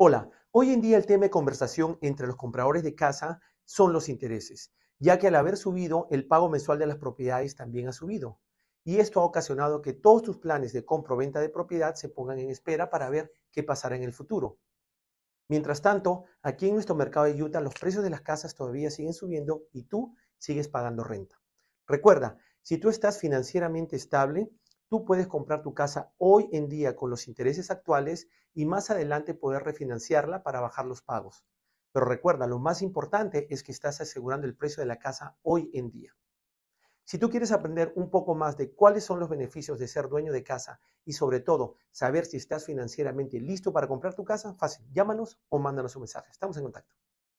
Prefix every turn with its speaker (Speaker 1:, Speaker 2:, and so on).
Speaker 1: Hola, hoy en día el tema de conversación entre los compradores de casa son los intereses, ya que al haber subido el pago mensual de las propiedades también ha subido. Y esto ha ocasionado que todos tus planes de compra venta de propiedad se pongan en espera para ver qué pasará en el futuro. Mientras tanto, aquí en nuestro mercado de Utah los precios de las casas todavía siguen subiendo y tú sigues pagando renta. Recuerda, si tú estás financieramente estable, tú puedes comprar tu casa hoy en día con los intereses actuales y más adelante poder refinanciarla para bajar los pagos. Pero recuerda, lo más importante es que estás asegurando el precio de la casa hoy en día. Si tú quieres aprender un poco más de cuáles son los beneficios de ser dueño de casa y sobre todo saber si estás financieramente listo para comprar tu casa, fácil, llámanos o mándanos un mensaje. Estamos en contacto.